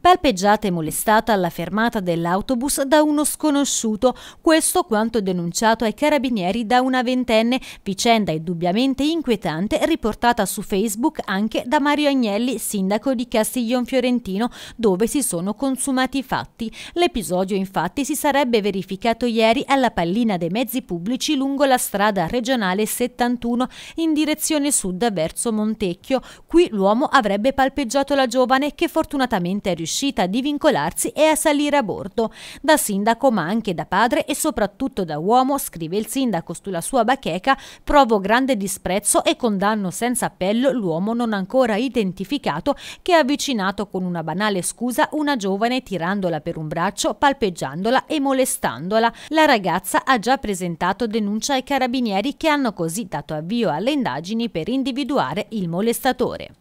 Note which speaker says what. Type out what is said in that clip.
Speaker 1: palpeggiata e molestata alla fermata dell'autobus da uno sconosciuto, questo quanto denunciato ai carabinieri da una ventenne, vicenda indubbiamente inquietante riportata su Facebook anche da Mario Agnelli, sindaco di Castiglion Fiorentino, dove si sono consumati i fatti. L'episodio infatti si sarebbe verificato ieri alla pallina dei mezzi pubblici lungo la strada regionale 71 in direzione sud verso Montecchio. Qui l'uomo avrebbe palpeggiato la giovane che fortunatamente è riuscita riuscita a divincolarsi e a salire a bordo. Da sindaco ma anche da padre e soprattutto da uomo, scrive il sindaco sulla sua bacheca, provo grande disprezzo e condanno senza appello l'uomo non ancora identificato che ha avvicinato con una banale scusa una giovane tirandola per un braccio, palpeggiandola e molestandola. La ragazza ha già presentato denuncia ai carabinieri che hanno così dato avvio alle indagini per individuare il molestatore.